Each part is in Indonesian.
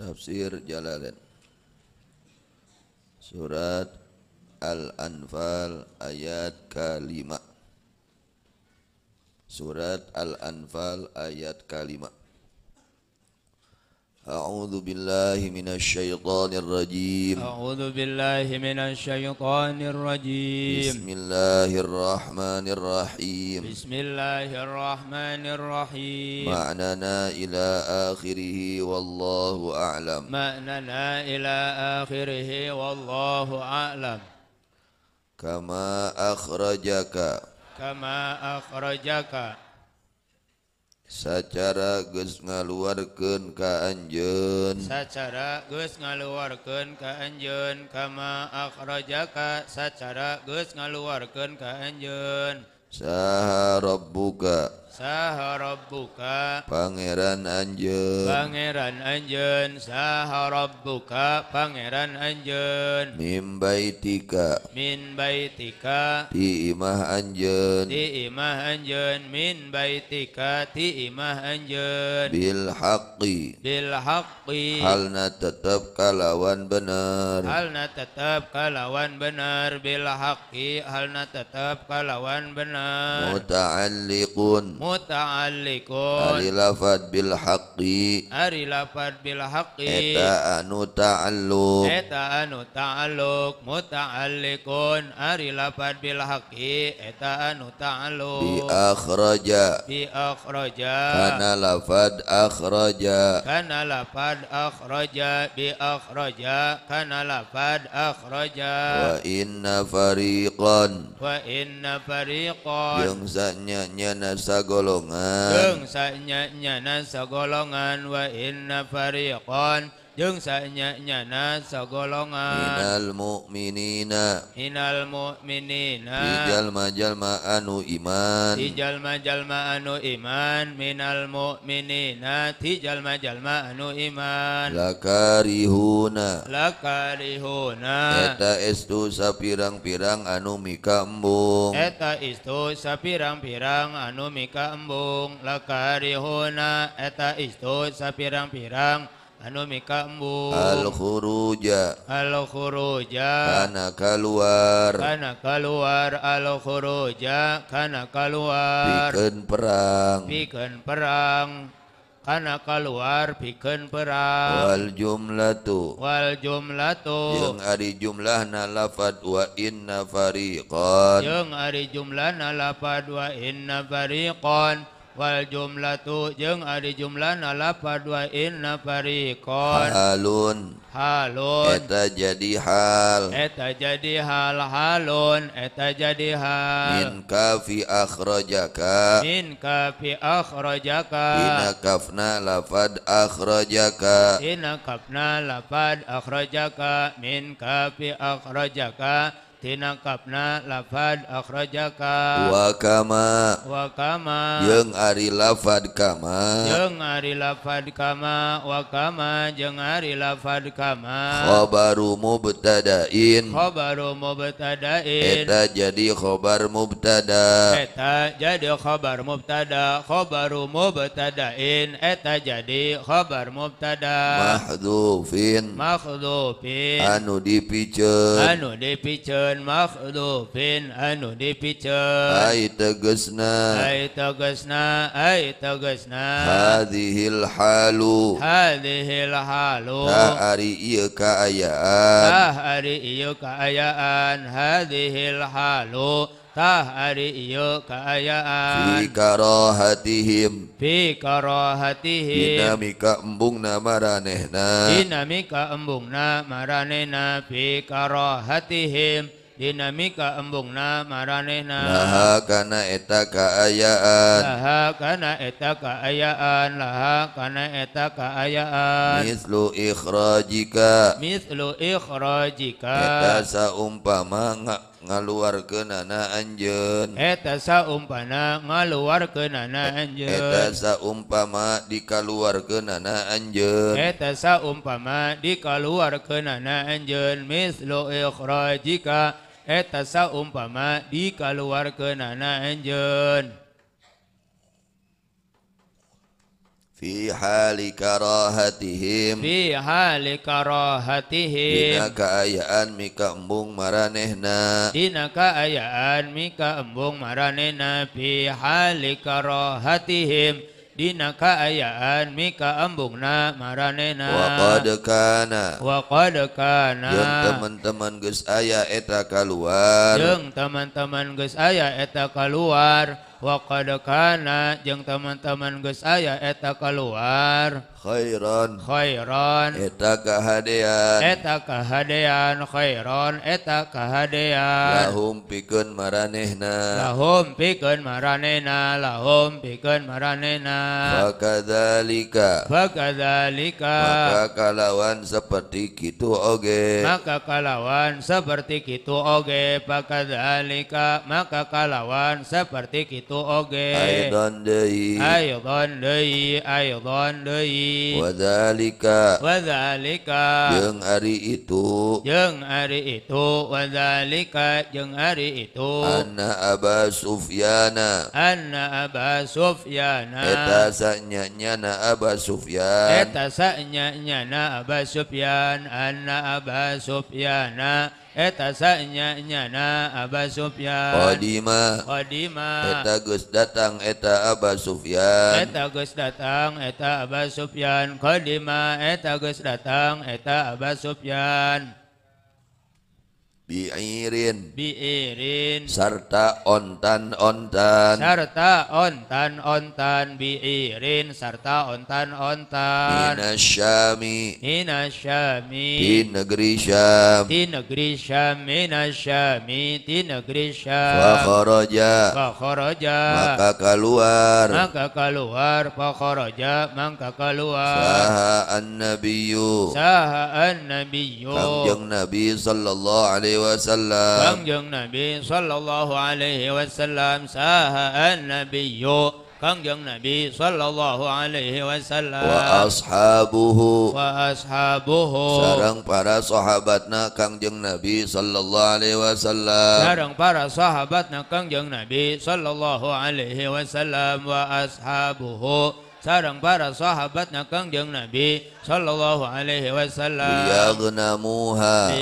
Tafsir Jalalain Surat Al-Anfal ayat kalimat Surat Al-Anfal ayat kalimat. أعوذ بالله من الشيطان الرجيم أعوذ بالله من الشيطان الرجيم بسم الله الرحمن الرحيم بسم الله الرحمن الرحيم معننا إلى آخره والله أعلم معننا إلى آخره والله أعلم كما أخرجك كما أخرجك punya Sacara Gu ngaluken kaanjun Sacara Gu ngaluken ka Anjun kama akrojaka Sa secara Gus ngaluken kaanjun Sahar buka, saharabbuka pangeran anjen pangeran anjen saharabbuka pangeran anjen min baitika min baitika ti imah anjen ti imah anjen min baitika ti imah anjen bil haqqi bil haqqi halna tetap kalawan benar halna tetap kalawan benar bil haqqi halna tetap kalawan benar muta'alliqun muta'alliqun ari lafad bil haqqi ari lafad bil haqqi eta anu ta'alluq eta anu ta'alluq muta'alliqun ari lafad bil haqqi eta anu ta'alluq bi akhraja bi akhraja kana lafad akhraja kana lafad akhraja bi akhraja kana lafad akhraja wa inna fariqan wa inna fariqan yang sanya nyana sag sagolongan Jeung sanyanyana sagolongan wa inna fariqan jeung sanyanya sagolongan minal mu'minina minal mu'minina jalma-jalma anu iman jalma-jalma anu iman minal mu'minina jalma-jalma anu iman lakarihuna lakarihuna eta istu sapirang-pirang anu mika embung eta istu sapirang-pirang anu mika embung lakarihuna eta istu sapirang-pirang anu mikambu al khuruja al khuruja kana keluar kana keluar al khuruja kana keluar Bikin perang Bikin perang karena keluar bikin perang wal jumlatu wal jumlatu yang ari jumlahna lafad wa inna fariqan yang ari jumlahna lafad wa inna fariqan wal jumlatu jeung ari jumlah nala padua inna parikon halun halun eta jadi hal eta jadi hal halun eta jadi hal min kafi akhrajaka min kafi akhrajaka ina kafna lafad akhrajaka ina kafna lafad akhrajaka min kafi akhrajaka tinangkapna lafad akhrajaka wa kama wa kama jeung ari lafad kama jeung ari lafad kama wa kama jeung ari lafad kama khabaru mubtada'in khabaru mubtada'in eta jadi khabar mubtada eta jadi khabar mubtada khabaru mubtada'in eta jadi khabar mubtada mahdhufin mahdhufin anu dipiceun anu dipiceun lamun makhlufin anu dipicut ai tegasna ai tegasna ai tegasna hadhil halu hadhil halu ta ari ieu iya kaayaan ta ari ieu iya kaayaan hadhil halu tah ari ieu iya kaayaan fi karahatihim fi karahatihim dinamika embungna maranehna dinamika embungna maranehna fi karahatihim dinamika embung nama karena eta keayaan karena eta keayaan la karena eta keayaanlurojikalurojika umpama ngaluar kenana Anjasa umpan ngaluar kenana umpama dikal luarar kenana Anj umpama dikal luar kenana Anlurojika etasa umpama dikaluarkeunana anjeun fi hali karahatihim fi hali karahatihim dina kaayaan mika embung maranehna dina kaayaan mika embung maranehna fi hali karahatihim Dina Kaayaan Mika embungnaknakanakana-teman Gu aya ettra keluar teman-teman Gu aya taka keluar Wakadakana, kana teman-teman gus saya eta keluar khairon, khairon, eta kahadean eta kahadean khairon, eta kahadean lahum pikun maranehna lahum pikun maranehna lahum pikun maranehna fakadzalika fakadzalika maka kalawan seperti kitu oge maka kalawan seperti kitu oge fakadzalika maka kalawan seperti kitu itu oge Aydan dayi Aydan dayi Aydan dayi Wadhalika Wadhalika Jeng hari itu Jeng hari itu Wadhalika jeng hari itu Anna Aba Sufyana Anna Aba Sufyana Eta nyana Aba Sufyan Eta nyana Aba Sufyan Anna Aba Sufyana Eta nyana Aba Sufyan Kodima Kodima Eta gus datang Eta Aba Sufyan Eta gus datang Eta Aba Sufyan Kodima Eta gus datang Eta Aba Sufyan biirin biirin serta ontan-ontan serta ontan-ontan biirin serta ontan-ontan minasyami minasyami di negeri Syam di negeri Syam minasyami di negeri Syam fakhoraja fakhoraja maka keluar maka keluar fakhoraja maka keluar saha an-nabiyyu saha an-nabiyyu kanjeng nabi sallallahu alaihi wasallam Kangjeng Nabi sallallahu alaihi wasallam sahaan nabiyyu Kangjeng Nabi sallallahu alaihi wasallam wa ashabuhu wa ashabuhu sareng para sahabatna Kangjeng Nabi sallallahu alaihi wasallam sareng para sahabatna Kangjeng Nabi sallallahu alaihi wasallam wa ashabuhu sareng para sahabatna Kangjeng Nabi Shallallahu Alaihi Wasallam Gunamuhaamuha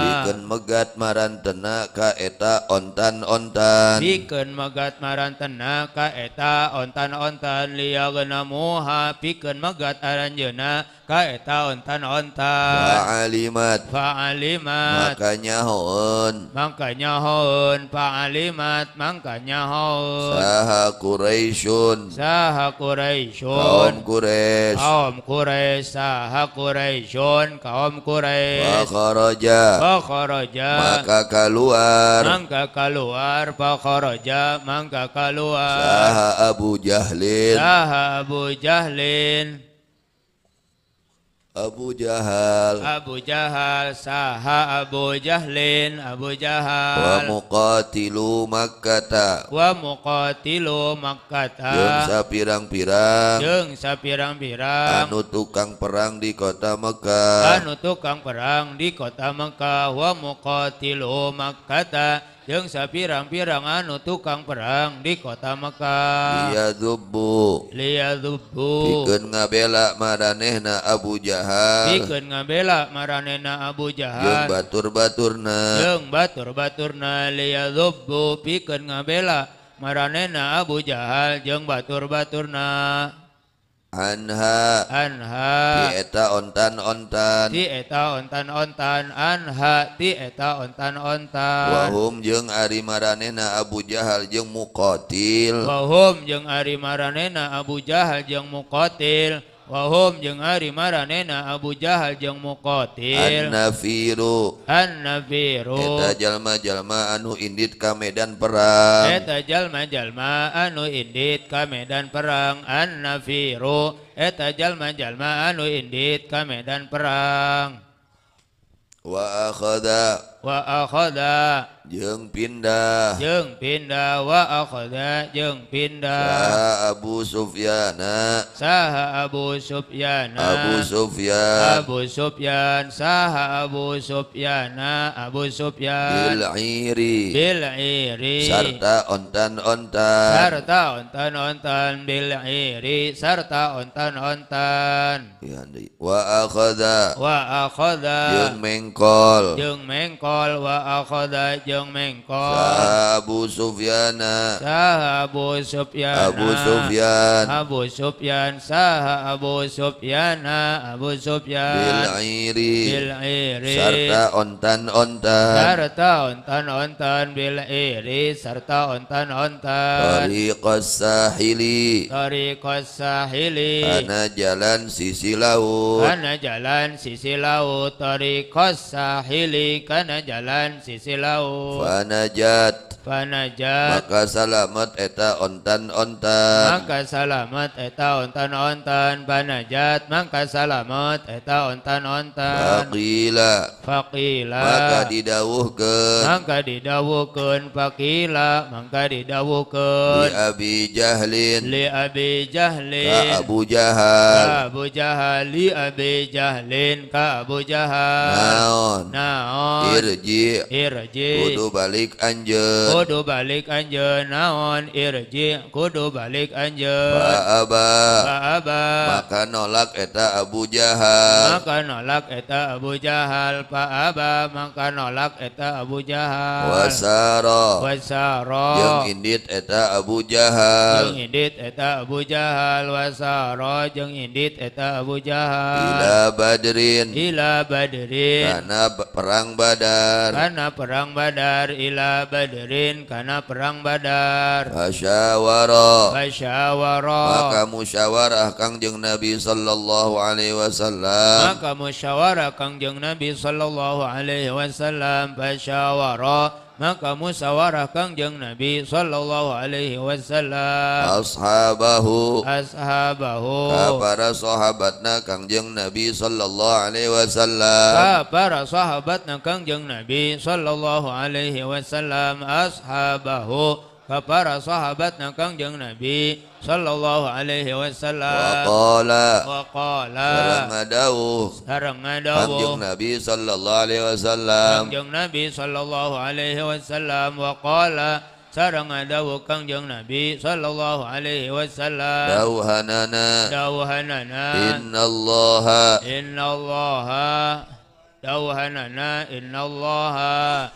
pi maggat marran tennak kaeta ontan-ontan piken maggat marran tennak kaeta ontan-ontan li ganamuha piken maggataran jena kaeta ontanonta kalimatalimat kanyaonn Maka nyaon paalimat mangka nyahorais sahrais Qureun kaum Quraisy saha Quraisyun kaum Quraisy fakharaja fakharaja maka keluar maka keluar fakharaja maka keluar saha Abu Jahlin saha Abu Jahlin Abu Jahal Abu Jahal saha Abu Jahlin Abu Jahal wa muqatilu Makkata wa muqatilu Makkata jeung sapirang-pirang jeung sapirang-pirang anu tukang perang di kota Mekah anu tukang perang di kota Mekah wa muqatilu Makkata Jeng sapirang-pirang anu tukang perang di kota Mekah. liya dubu. liya dubu. Bikin ngabela maranehna Abu Jahal Bikin ngabela maranehna Abu Jahal Jeng batur-baturna Jeng batur-baturna liya dubu. Bikin ngabela maranehna Abu Jahal Jeng batur-baturna punya hanhaha eta ontanontaneta ontan-ontan anhati eta ontan-ontan Wow jeung Ari Marna Abu Jahal jeng mukotil jeung Ari Marna Abu Jahal jeng mukotil. wahum jeung ari maranena Abu Jahal jeung Muqatil An-Nafiru An-Nafiru eta jalma-jalma anu indit ka medan perang eta jalma-jalma anu indit ka medan perang An-Nafiru eta jalma-jalma anu indit ka medan perang wa akhadha wa akhadha Jeng pindah Jeng pindah wa akhadha jeng pindah sah Abu Sufyan sah Abu Sufyan Abu Sufyan Abu Sufyan sah Abu Sufyan Abu Sufyan Bil iri Bil iri Serta ontan-ontan Serta ontan-ontan Bil iri Serta ontan-ontan ya, Wa akhadha Wa akhadha Jeng mengkol Jeng mengkol Wa akhadha jeng Sa'ilung minkum Abu Sufyana Abu Sufyan Abu Sufyan Abu Sufyan Abu Sufyan Abu Sufyan Bilairi, Bilairi Serta ontan-ontan Serta ontan-ontan Bilairi, Serta ontan-ontan Tariqas sahili Tariqas sahili Karena jalan sisi laut Karena jalan sisi laut Tariqas sahili Karena jalan sisi laut Fanajat Panajat maka selamat eta ontan-ontan maka salamet eta ontan-ontan panajat maka selamat eta ontan-ontan faqila faqila maka didawuhkeun maka didawuhkeun faqila maka didawuhkeun li abi jahlin li abi jahlin ka abu jahal ka abu jahal li abi jahlin ka abu jahal naon naon irji irji kudu balik anjeun kudu balik anjeun naon irji kudu balik anjeun ba ba'aba maka nolak eta Abu Jahal maka nolak eta Abu Jahal ba'aba abah. maka nolak eta Abu Jahal wasara wasara Jeng indit eta Abu Jahal Jeng indit eta Abu Jahal wasara Jeng indit eta Abu Jahal ila badrin ila badrin karena perang badar karena perang badar ila badrin badrin karena perang badar fasyawara fasyawara maka musyawarah kangjeng nabi sallallahu alaihi wasallam maka musyawarah kangjeng nabi sallallahu alaihi wasallam fasyawara maka musyawarah kangjeng Nabi sallallahu alaihi wasallam ashabahu ashabahu ka para sahabatna kangjeng Nabi sallallahu alaihi wasallam ka para sahabatna kangjeng Nabi sallallahu alaihi wasallam ashabahu kepada sahabat nakang jeng Nabi sallallahu alaihi wasallam waqala waqala sareng adawuh sareng adawuh kangjeng Nabi sallallahu alaihi wasallam kangjeng Nabi sallallahu alaihi wasallam waqala sareng adawuh kangjeng Nabi sallallahu alaihi wasallam dauhanana dauhanana innallaha innallaha dauhanana innallaha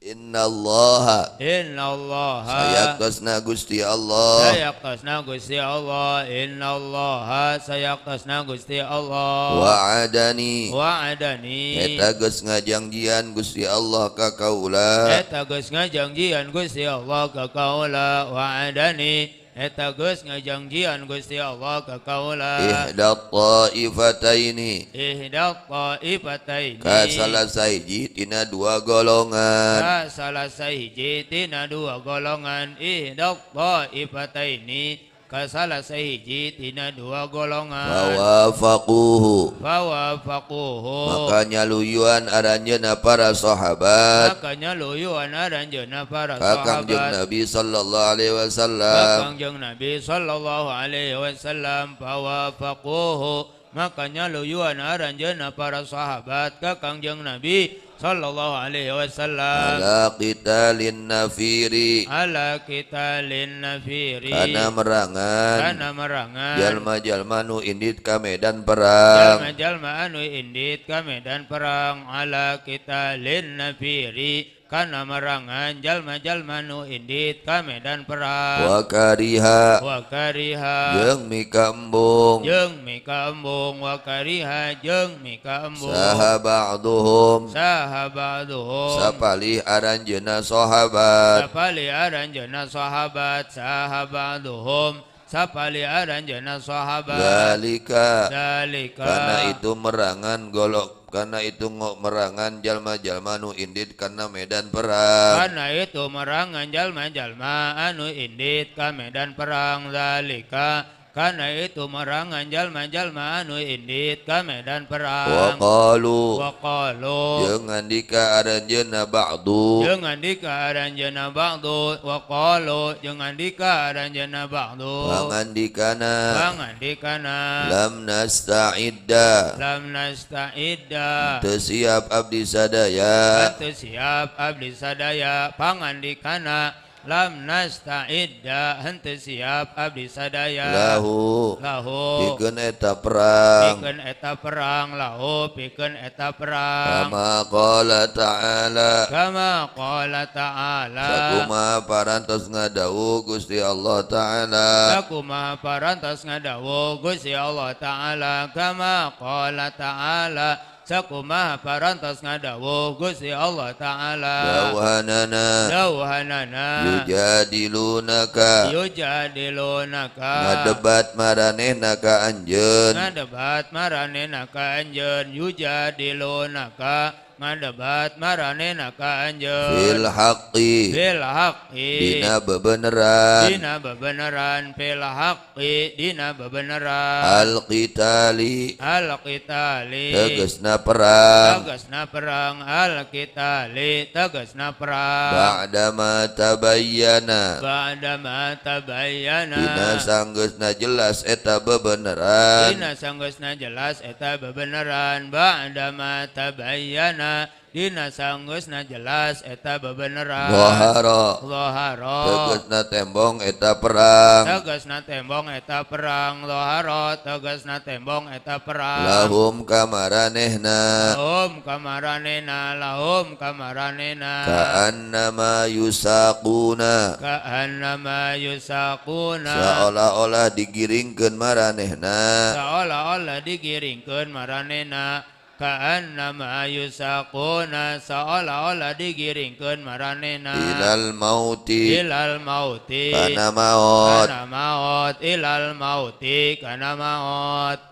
Innallaha Innallaha Sayaqtasna Gusti Allah Sayaqtasna Gusti Allah Innallaha Sayaqtasna Gusti Allah Wa'adani Wa'adani Eta geus ngajangjian Gusti Allah ka kaula Eta geus ngajangjian Gusti Allah ka kaula Wa'adani Eta geus ngajangjian Gusti Allah ka kaula. Ihda taifataini. Ihda taifataini. Ka salah sahiji tina dua golongan. Ka salah sahiji dua golongan. Ihda taifataini kasalah sehiji tina dua golongan fawafaquhu fawafaquhu makanya luyuan aranjeuna para sahabat makanya luyuan aranjeuna para sahabat kakang jeung Nabi sallallahu alaihi wasallam kakang jeng Nabi sallallahu alaihi wasallam fawafaquhu Makanya luyuan aranjana para sahabat ke kangjeng Nabi sallallahu alaihi wasallam. Ala kita nafiri. Ala kita nafiri. Kana merangan. Kana merangan. Jalma-jalma nu indit ka medan perang. Jalma-jalma anu indit ka medan perang ala kita nafiri kana marangan jalma-jalma nu indit ka medan perang wa kariha wa kariha jeung mika embung jeung mika embung wa kariha jeung mika embung saha ba'duhum saha ba'duhum sahabat sapalih aranjeunna sahabat saha ba'duhum sapali aranjana sahabat dalika zalika karena itu merangan golok karena itu ngok merangan jalma-jalma anu indit karena medan perang karena itu merangan jalma-jalma anu indit ka medan perang dalika karena itu merangan jalma-jalma anu indit ke medan perang wakalu waqalu jeung andika jena ba'du jeung andika jena ba'du Jangan jeung andika jena ba'du pangandikana pangandikana lam nasta'idda lam nasta'idda Tersiap abdi sadaya Tersiap abdi sadaya pangandikana Lam nasta'idda henteu siap abdi sadaya lahu lahu pikeun eta perang pikeun eta perang lahu pikeun eta perang kama qala ta'ala kama qala ta'ala sakumaha parantos ngadawu Gusti Allah ta'ala sakumaha parantos ngadawu Gusti Allah ta'ala kama qala ta'ala cakumaha parantos ngadawuh Gusti Allah Ta'ala Dawhanana Dawhanana Yujadilunaka Yujadilunaka Ngadebat maranehna ka anjeun Ngadebat maranehna ka anjeun Yujadilunaka ngadabat marane naka anjeun fil haqqi fil haqqi dina bebeneran dina bebeneran fil haqqi dina bebeneran al qitali al qitali tegasna perang tegasna perang al qitali tegasna perang ma tabayyana ma tabayyana dina sanggeusna jelas eta bebeneran dina sanggeusna jelas eta bebeneran ma tabayyana Dina sanggusna jelas eta bebeneran Loharo Loharo Tegasna tembong eta perang Tegasna tembong eta perang Loharo tegasna tembong eta perang Lahum kamaranehna Lahum kamaranehna Lahum kamaranehna Ka'annama yusakuna Ka'annama yusakuna Seolah-olah digiringkan maranehna Seolah-olah digiringkan maranehna ka'annama Yusakuna seolah-olah digiringkan maranena ilal mauti ilal mauti kana maut kana maut ilal mauti kana maut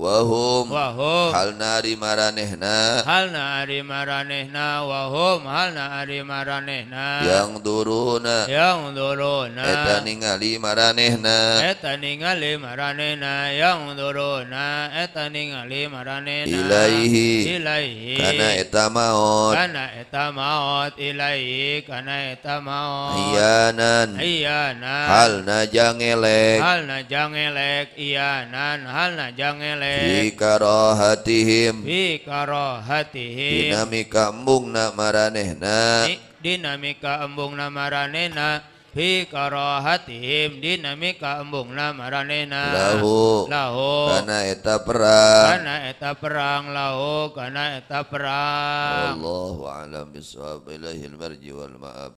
Wahum Wahum Halna ari maranehna Halna ari maranehna Wahum Halna ari maranehna Yang duruna Yang duruna Eta ningali maranehna Eta ningali maranehna Yang duruna Eta ningali maranehna Ilaihi Ilaihi Kana eta maot Kana eta maot Ilaihi Kana eta maot Iyanan Iyanan Halna jangelek Halna jangelek Iyanan Halna jangelek fi karahatihim fi karahatihim dinamika embung na maranehna dinamika embung na maranehna fi karahatihim dinamika embung na maranena lahu lahu kana eta perang karena eta perang lahu karena eta perang Allahu a'lam bishawab ilahi al wal ma'ab